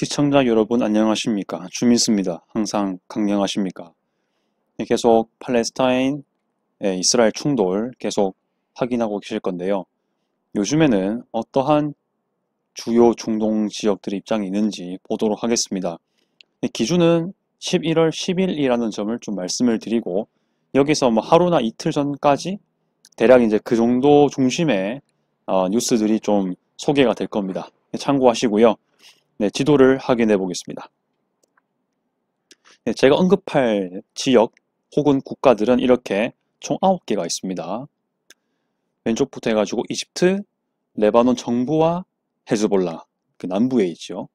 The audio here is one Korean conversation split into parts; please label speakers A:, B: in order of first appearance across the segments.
A: 시청자 여러분 안녕하십니까? 주민스입니다. 항상 강경하십니까? 네, 계속 팔레스타인, 이스라엘 충돌 계속 확인하고 계실 건데요. 요즘에는 어떠한 주요 중동 지역들의 입장이 있는지 보도록 하겠습니다. 네, 기준은 11월 10일이라는 점을 좀 말씀을 드리고 여기서 뭐 하루나 이틀 전까지 대략 이제 그 정도 중심의 어, 뉴스들이 좀 소개가 될 겁니다. 네, 참고하시고요. 네, 지도를 확인해 보겠습니다. 네, 제가 언급할 지역 혹은 국가들은 이렇게 총 9개가 있습니다. 왼쪽부터 해가지고 이집트, 레바논 정부와 헤즈볼라, 그 남부에 있죠.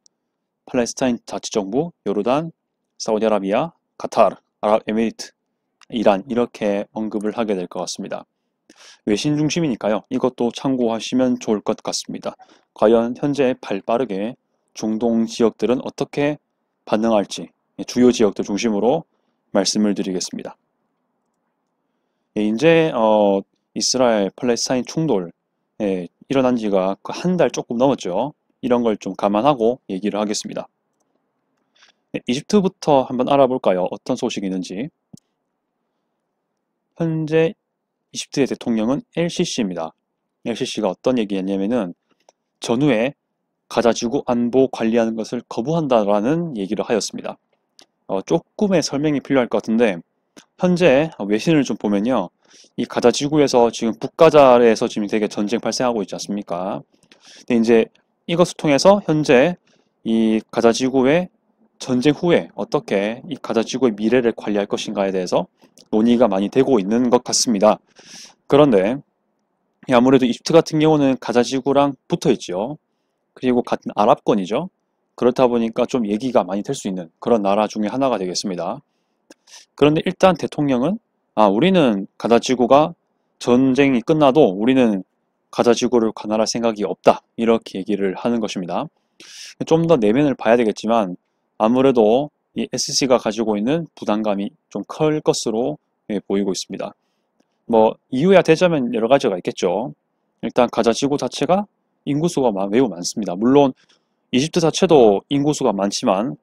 A: 팔레스타인 자치정부, 요르단, 사우디아라비아, 카타르, 아랍에미리트, 이란 이렇게 언급을 하게 될 것 같습니다. 외신 중심이니까요. 이것도 참고하시면 좋을 것 같습니다. 과연 현재 발빠르게 중동 지역들은 어떻게 반응할지 예, 주요 지역들 중심으로 말씀을 드리겠습니다. 예, 이제 어, 이스라엘 팔레스타인 충돌 예, 일어난 지가 그 한달 조금 넘었죠. 이런 걸 좀 감안하고 얘기를 하겠습니다. 예, 이집트부터 한번 알아볼까요? 어떤 소식이 있는지. 현재 이집트의 대통령은 LCC입니다. LCC가 어떤 얘기였냐면은 전후에 가자주구 안보 관리하는 것을 거부한다라는 얘기를 하였습니다. 어, 조금의 설명이 필요할 것 같은데 현재 외신을 좀 보면요. 이 가자 지구에서 지금 북가자에서 지금 되게 전쟁 발생하고 있지 않습니까? 근데 이제 이것을 통해서 현재 이 가자 지구의 전쟁 후에 어떻게 이 가자 지구의 미래를 관리할 것인가에 대해서 논의가 많이 되고 있는 것 같습니다. 그런데 아무래도 이집트 같은 경우는 가자 지구랑 붙어 있죠 그리고 같은 아랍권이죠. 그렇다 보니까 좀 얘기가 많이 될 수 있는 그런 나라 중에 하나가 되겠습니다. 그런데 일단 대통령은 아 우리는 가자지구가 전쟁이 끝나도 우리는 가자지구를 관할할 생각이 없다 이렇게 얘기를 하는 것입니다. 좀 더 내면을 봐야 되겠지만 아무래도 이 SC가 가지고 있는 부담감이 좀 클 것으로 예, 보이고 있습니다. 뭐 이유야 되자면 여러 가지가 있겠죠. 일단 가자지구 자체가 인구수가 매우 많습니다. 물론 이집트 자체도 인구수가 많지만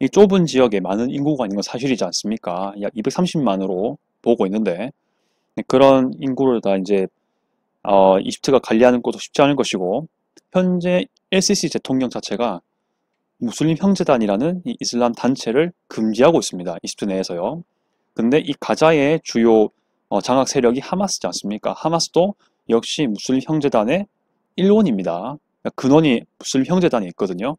A: 이 좁은 지역에 많은 인구가 있는 건 사실이지 않습니까? 약 230만으로 보고 있는데 그런 인구를 다 이제 어, 20대가 관리하는 것도 쉽지 않을 것이고 현재 LCC 대통령 자체가 무슬림 형제단이라는 이슬람 단체를 금지하고 있습니다. 이집트 내에서요. 근데 이 가자의 주요 어, 장악 세력이 하마스지 않습니까? 하마스도 역시 무슬림 형제단의 일원입니다. 근원이 무슨 형제단이 있거든요.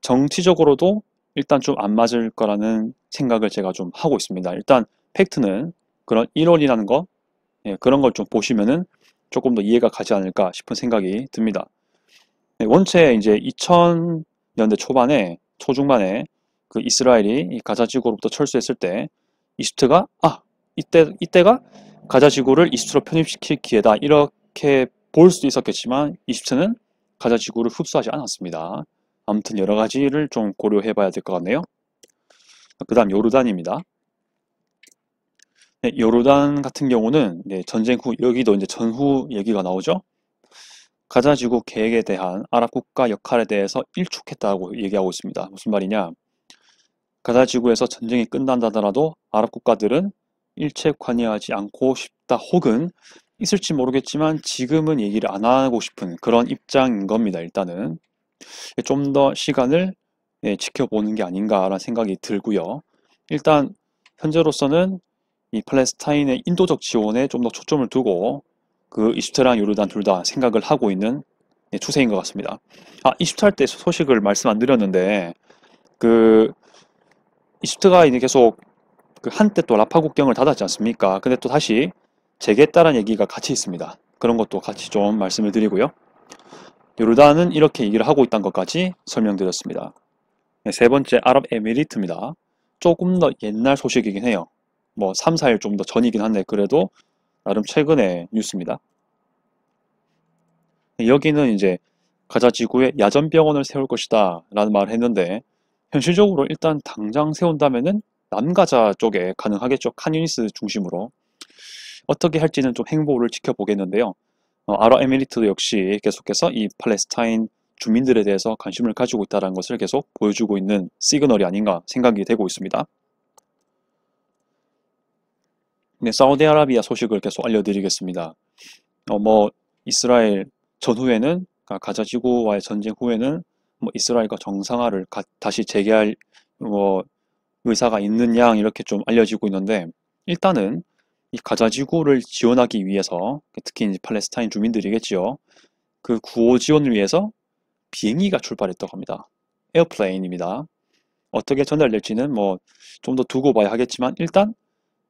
A: 정치적으로도 일단 좀 안 맞을 거라는 생각을 제가 좀 하고 있습니다. 일단 팩트는 그런 1원이라는 것, 예, 그런 걸 좀 보시면은 조금 더 이해가 가지 않을까 싶은 생각이 듭니다. 예, 원체 이제 2000년대 초반에 초중반에 그 이스라엘이 가자 지구로부터 철수했을 때 이집트가 아 이때 이때가 가자 지구를 이집트로 편입시킬 기회다 이렇게 볼 수도 있었겠지만 20세는 가자 지구를 흡수하지 않았습니다. 아무튼 여러 가지를 좀 고려해 봐야 될 것 같네요. 그 다음 요르단입니다. 네, 요르단 같은 경우는 네, 전쟁 후 여기도 이제 전후 얘기가 나오죠. 가자 지구 계획에 대한 아랍 국가 역할에 대해서 일축했다고 얘기하고 있습니다. 무슨 말이냐? 가자 지구에서 전쟁이 끝난다더라도 아랍 국가들은 일체 관여하지 않고 싶다 혹은 있을지 모르겠지만 지금은 얘기를 안 하고 싶은 그런 입장인 겁니다. 일단은 좀 더 시간을 네, 지켜보는 게 아닌가라는 생각이 들고요. 일단 현재로서는 이 팔레스타인의 인도적 지원에 좀 더 초점을 두고 그 이집트랑 요르단 둘 다 생각을 하고 있는 네, 추세인 것 같습니다. 아, 이집트 할 때 소식을 말씀 안 드렸는데 그 이집트가 이제 계속 그 한때 또 라파 국경을 닫았지 않습니까? 근데 또 다시 제게 따른 얘기가 같이 있습니다. 그런 것도 같이 좀 말씀을 드리고요. 요르단은 이렇게 얘기를 하고 있다는 것까지 설명드렸습니다. 네, 세 번째 아랍에미리트입니다. 조금 더 옛날 소식이긴 해요. 뭐 3, 4일 좀 더 전이긴 한데 그래도 나름 최근의 뉴스입니다. 네, 여기는 이제 가자 지구에 야전 병원을 세울 것이다 라는 말을 했는데 현실적으로 일단 당장 세운다면은 남가자 쪽에 가능하겠죠. 카뉴니스 중심으로 어떻게 할지는 좀 행보를 지켜보겠는데요. 어, 아랍에미리트도 역시 계속해서 이 팔레스타인 주민들에 대해서 관심을 가지고 있다는 것을 계속 보여주고 있는 시그널이 아닌가 생각이 되고 있습니다. 네, 사우디아라비아 소식을 계속 알려드리겠습니다. 어, 뭐 이스라엘 전후에는 그러니까 가자 지구와의 전쟁 후에는 뭐 이스라엘과 정상화를 가, 다시 재개할 뭐 의사가 있는 양 이렇게 좀 알려지고 있는데 일단은 이 가자 지구를 지원하기 위해서 특히 이제 팔레스타인 주민들이겠지요. 그 구호 지원을 위해서 비행기가 출발했다고 합니다. 에어플레인입니다. 어떻게 전달될지는 뭐 좀 더 두고 봐야 하겠지만 일단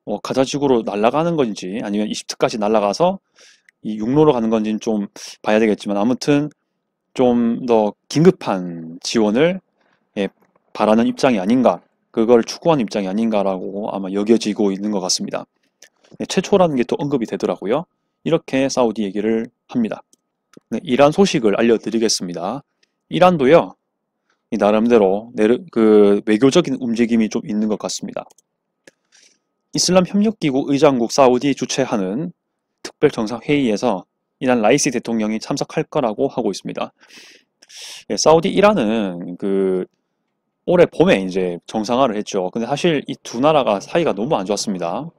A: 뭐 가자 지구로 날아가는 건지 아니면 이집트까지 날아가서 이 육로로 가는 건지는 좀 봐야 되겠지만 아무튼 좀 더 긴급한 지원을 예, 바라는 입장이 아닌가 그걸 추구하는 입장이 아닌가라고 아마 여겨지고 있는 것 같습니다. 네, 최초라는 게 또 언급이 되더라고요. 이렇게 사우디 얘기를 합니다. 네, 이란 소식을 알려드리겠습니다. 이란도요, 나름대로 내르, 그 외교적인 움직임이 좀 있는 것 같습니다. 이슬람 협력기구 의장국 사우디 주최하는 특별 정상 회의에서 이란 라이시 대통령이 참석할 거라고 하고 있습니다. 네, 사우디 이란은 그 올해 봄에 이제 정상화를 했죠. 근데 사실 이 두 나라가 사이가 너무 안 좋았습니다.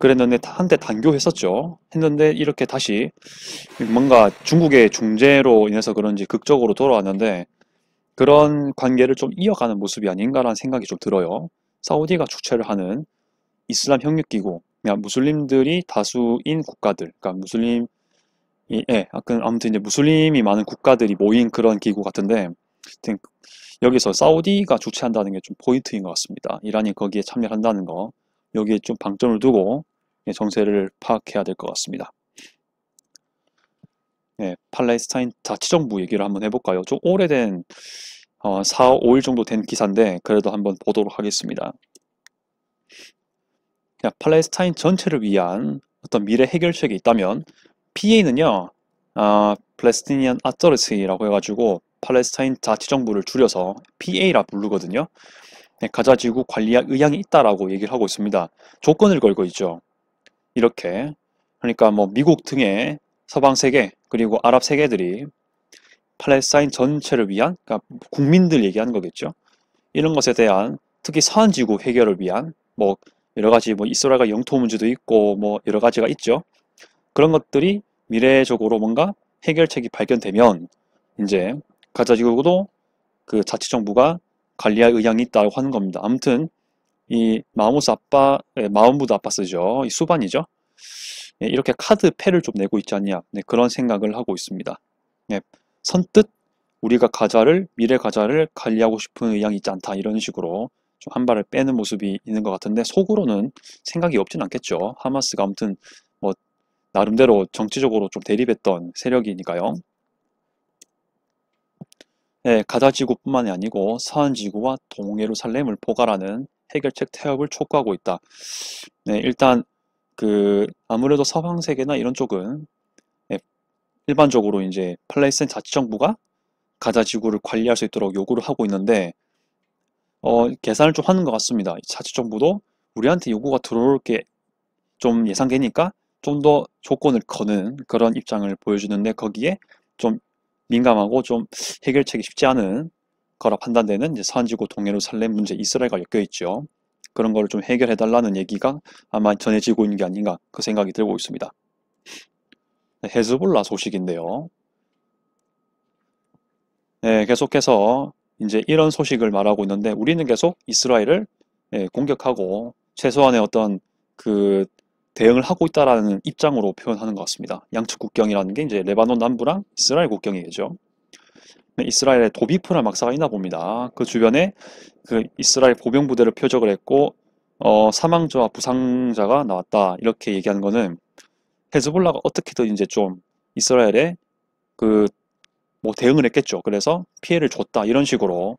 A: 그랬는데 한때 단교했었죠. 했는데 이렇게 다시 뭔가 중국의 중재로 인해서 그런지 극적으로 돌아왔는데 그런 관계를 좀 이어가는 모습이 아닌가라는 생각이 좀 들어요. 사우디가 주최를 하는 이슬람 협력기구, 그냥 무슬림들이 다수인 국가들, 그러니까 무슬림, 예, 아무튼 이제 무슬림이 많은 국가들이 모인 그런 기구 같은데, 여기서 사우디가 주최한다는 게 좀 포인트인 것 같습니다. 이란이 거기에 참여한다는 거, 여기에 좀 방점을 두고 정세를 파악해야 될 것 같습니다. 네, 팔레스타인 자치정부 얘기를 한번 해볼까요? 좀 오래된 어, 4, 5일 정도 된 기사인데 그래도 한번 보도록 하겠습니다. 야, 팔레스타인 전체를 위한 어떤 미래 해결책이 있다면 PA는요, 아, 플레스티니안 아저르스라고 해가지고 팔레스타인 자치정부를 줄여서 PA라 부르거든요. 네, 가자지구 관리 의향이 있다라고 얘기를 하고 있습니다. 조건을 걸고 있죠. 이렇게 그러니까 뭐 미국 등의 서방 세계 그리고 아랍 세계들이 팔레스타인 전체를 위한 그러니까 국민들 얘기하는 거겠죠. 이런 것에 대한 특히 서한 지구 해결을 위한 뭐 여러 가지 뭐 이스라엘과 영토 문제도 있고 뭐 여러 가지가 있죠. 그런 것들이 미래적으로 뭔가 해결책이 발견되면 이제 가자 지구도 그 자치 정부가 관리할 의향이 있다고 하는 겁니다. 아무튼 이 마무스 아빠, 네, 예, 마운부드 아빠쓰죠이 수반이죠. 네, 이렇게 카드 패를 좀 내고 있지 않냐. 네, 그런 생각을 하고 있습니다. 네, 선뜻 우리가 가자를, 미래 가자를 관리하고 싶은 의향이 있지 않다. 이런 식으로 좀 한 발을 빼는 모습이 있는 것 같은데 속으로는 생각이 없진 않겠죠. 하마스가 아무튼 뭐 나름대로 정치적으로 좀 대립했던 세력이니까요. 네, 가자 지구뿐만이 아니고 서한 지구와 동해로살렘을 포괄하는 해결책 태업을 촉구하고 있다. 네, 일단 그 아무래도 서방 세계나 이런 쪽은 네, 일반적으로 이제 팔레스타인 자치정부가 가자 지구를 관리할 수 있도록 요구를 하고 있는데 어, 계산을 좀 하는 것 같습니다. 자치정부도 우리한테 요구가 들어올 게 좀 예상되니까 좀 더 조건을 거는 그런 입장을 보여주는데 거기에 좀 민감하고 좀 해결책이 쉽지 않은 거라 판단되는 이제 산지고 동해로살렘 문제 이스라엘과 엮여 있죠. 그런 거를 좀 해결해 달라는 얘기가 아마 전해지고 있는 게 아닌가 그 생각이 들고 있습니다. 네, 헤즈볼라 소식인데요. 네, 계속해서 이제 이런 소식을 말하고 있는데 우리는 계속 이스라엘을 네, 공격하고 최소한의 어떤 그 대응을 하고 있다라는 입장으로 표현하는 것 같습니다. 양측 국경이라는 게 이제 레바논 남부랑 이스라엘 국경이겠죠. 이스라엘의 도비프라 막사가 있나 봅니다. 그 주변에 그 이스라엘 보병 부대를 표적을 했고 어, 사망자와 부상자가 나왔다 이렇게 얘기하는 거는 헤즈볼라가 어떻게든 이제 좀 이스라엘에 그뭐 대응을 했겠죠. 그래서 피해를 줬다 이런 식으로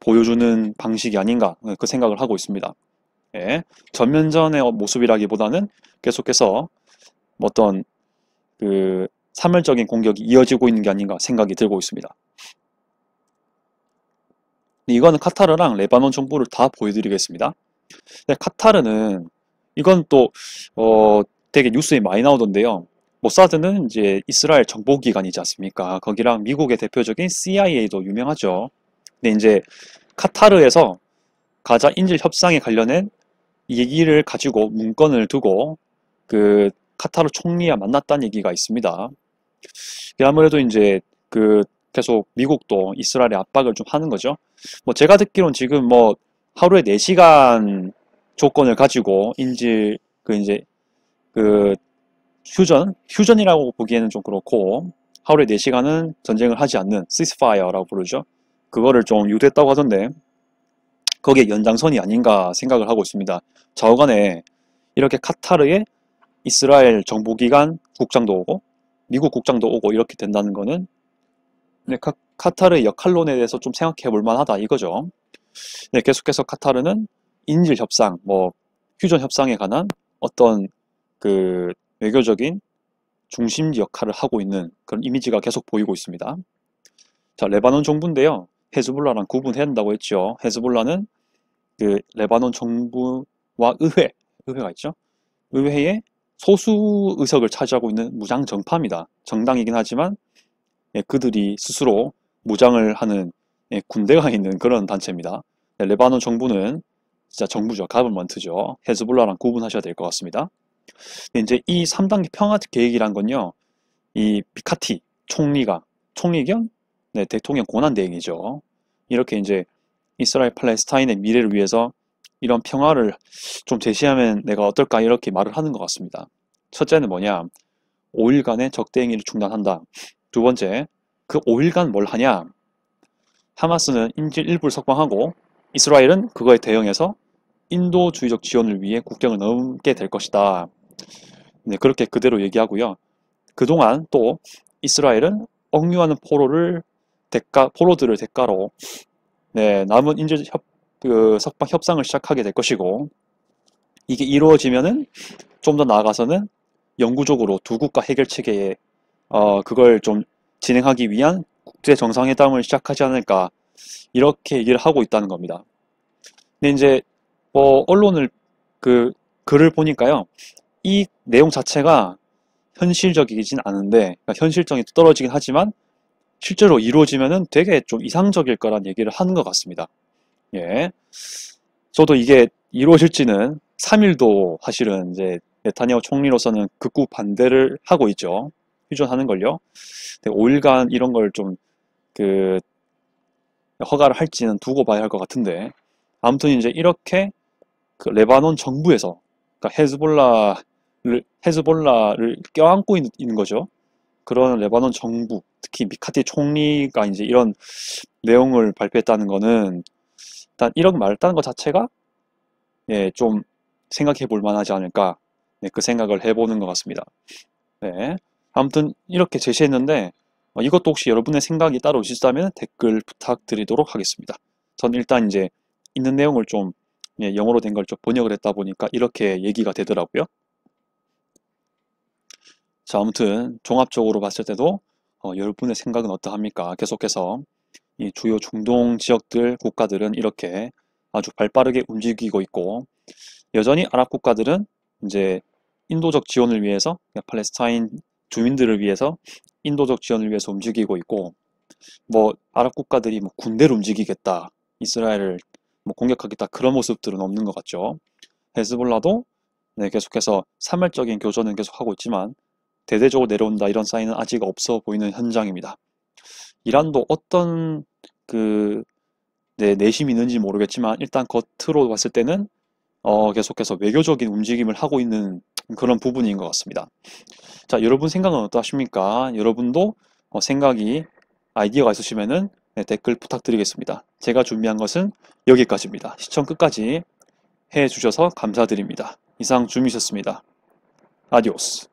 A: 보여주는 방식이 아닌가 네, 그 생각을 하고 있습니다. 예, 전면전의 모습이라기보다는 계속해서 어떤 그 사멸적인 공격이 이어지고 있는 게 아닌가 생각이 들고 있습니다. 이거는 카타르랑 레바논 정보를 다 보여드리겠습니다. 카타르는 이건 또 어, 되게 뉴스에 많이 나오던데요. 모사드는 이제 이스라엘 정보기관이지 않습니까? 거기랑 미국의 대표적인 CIA도 유명하죠. 근데 이제 카타르에서 가자 인질 협상에 관련된 얘기를 가지고 문건을 두고 그 카타르 총리와 만났다는 얘기가 있습니다. 아무래도 이제 그 계속 미국도 이스라엘에 압박을 좀 하는 거죠. 뭐 제가 듣기론 지금 뭐 하루에 4시간 조건을 가지고 인질 그 이제 그 휴전 휴전이라고 보기에는 좀 그렇고 하루에 4시간은 전쟁을 하지 않는 시스파이어라고 부르죠. 그거를 좀 유도했다고 하던데 거기에 연장선이 아닌가 생각을 하고 있습니다. 좌우간에 이렇게 카타르에 이스라엘 정보기관 국장도 오고 미국 국장도 오고 이렇게 된다는 거는 네, 카, 카타르의 역할론에 대해서 좀 생각해 볼 만하다 이거죠. 네, 계속해서 카타르는 인질 협상, 뭐 휴전 협상에 관한 어떤 그 외교적인 중심 역할을 하고 있는 그런 이미지가 계속 보이고 있습니다. 자, 레바논 정부인데요. 헤즈볼라랑 구분해야 한다고 했죠. 헤즈볼라는 그 레바논 정부와 의회, 의회가 있죠. 의회의 소수 의석을 차지하고 있는 무장 정파입니다. 정당이긴 하지만 예, 그들이 스스로 무장을 하는 예, 군대가 있는 그런 단체입니다. 네, 레바논 정부는 진짜 정부죠. 가브먼트죠. 헤즈볼라랑 구분하셔야 될 것 같습니다. 네, 이제 이 3단계 평화 계획이란 건요. 이 비카티 총리가 총리 겸 네, 대통령 권한 대행이죠. 이렇게 이제 이스라엘 팔레스타인의 미래를 위해서 이런 평화를 좀 제시하면 내가 어떨까 이렇게 말을 하는 것 같습니다. 첫째는 뭐냐? 5일간의 적대행위를 중단한다. 두 번째, 그 5일간 뭘 하냐? 하마스는 인질 일부를 석방하고 이스라엘은 그거에 대응해서 인도주의적 지원을 위해 국경을 넘게 될 것이다. 네, 그렇게 그대로 얘기하고요. 그동안 또 이스라엘은 억류하는 포로를 대가, 포로들을 대가로 네, 남은 인질 협, 그 석방 협상을 시작하게 될 것이고 이게 이루어지면은 좀 더 나아가서는 영구적으로 두 국가 해결 체계에 어, 그걸 좀 진행하기 위한 국제 정상회담을 시작하지 않을까 이렇게 얘기를 하고 있다는 겁니다. 근데 이제 뭐 언론을 그 글을 보니까요 이 내용 자체가 현실적이진 않은데 그러니까 현실성이 떨어지긴 하지만 실제로 이루어지면은 되게 좀 이상적일 거란 얘기를 하는 것 같습니다. 예, 저도 이게 이루어질지는 3일도 사실은 이제 네타냐후 총리로서는 극구 반대를 하고 있죠. 휴전하는 걸요. 5일간 이런 걸좀그 허가를 할지는 두고 봐야 할 것 같은데 아무튼 이제 이렇게 그 레바논 정부에서 그러니까 헤즈볼라를 헤즈볼라를 껴안고 있는 거죠. 그런 레바논 정부 특히 미카티 총리가 이제 이런 내용을 발표했다는 거는 일단 이런 말했다는 것 자체가 예, 좀 생각해 볼 만하지 않을까 네, 그 생각을 해보는 것 같습니다. 네. 아무튼 이렇게 제시했는데 어, 이것도 혹시 여러분의 생각이 따로 있으시다면 댓글 부탁드리도록 하겠습니다. 전 일단 이제 있는 내용을 좀 예, 영어로 된 걸 좀 번역을 했다 보니까 이렇게 얘기가 되더라고요. 자 아무튼 종합적으로 봤을 때도 어, 여러분의 생각은 어떠합니까? 계속해서 이 주요 중동 지역들 국가들은 이렇게 아주 발빠르게 움직이고 있고 여전히 아랍 국가들은 이제 인도적 지원을 위해서 그러니까 팔레스타인 주민들을 위해서 인도적 지원을 위해서 움직이고 있고 뭐 아랍 국가들이 뭐 군대를 움직이겠다 이스라엘을 뭐 공격하겠다 그런 모습들은 없는 것 같죠. 헤즈볼라도 네, 계속해서 사멸적인 교전은 계속하고 있지만 대대적으로 내려온다 이런 사인은 아직 없어 보이는 현장입니다. 이란도 어떤 그 네, 내심이 있는지 모르겠지만 일단 겉으로 봤을 때는 어, 계속해서 외교적인 움직임을 하고 있는 그런 부분인 것 같습니다. 자, 여러분 생각은 어떠십니까? 여러분도 어, 생각이 아이디어가 있으시면은 네, 댓글 부탁드리겠습니다. 제가 준비한 것은 여기까지입니다. 시청 끝까지 해주셔서 감사드립니다. 이상 주미셨습니다. 아디오스.